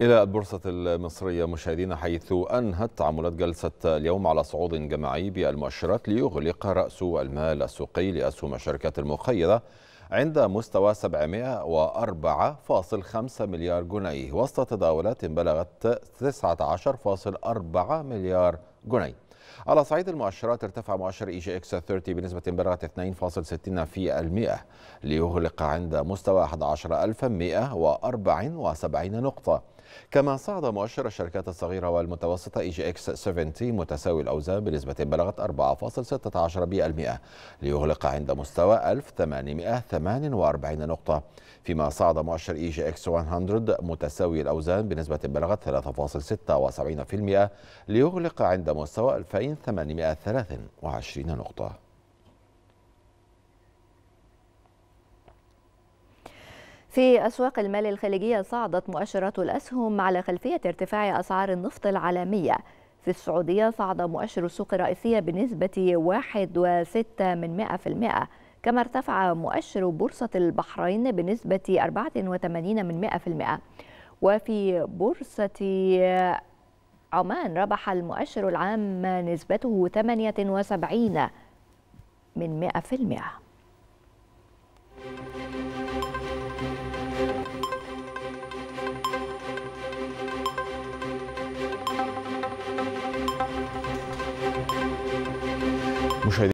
إلى البورصة المصرية مشاهدينا حيث أنهت تعاملات جلسة اليوم على صعود جماعي بالمؤشرات ليغلق رأس المال السوقي لأسهم الشركات المخيرة عند مستوى 704.5 مليار جنيه وسط تداولات بلغت 19.4 مليار جنيه على صعيد المؤشرات ارتفع مؤشر اي جي اكس 30 بنسبة بلغت 2.60 في المئة ليغلق عند مستوى 11174 نقطة كما صعد مؤشر الشركات الصغيرة والمتوسطة اي جي اكس 70 متساوي الأوزان بنسبة بلغت 4.16% ليغلق عند مستوى 1848 نقطة فيما صعد مؤشر اي جي اكس 100 متساوي الأوزان بنسبة بلغت 3.76% ليغلق عند عند مستوى 2823 نقطة في أسواق المال الخليجية صعدت مؤشرات الأسهم على خلفية ارتفاع أسعار النفط العالمية في السعودية صعد مؤشر السوق الرئيسية بنسبة 1.6 من 100% كما ارتفع مؤشر بورصة البحرين بنسبة 84 من 100% وفي بورصة عمان ربح المؤشر العام نسبته 78 من 100% مشاهدينا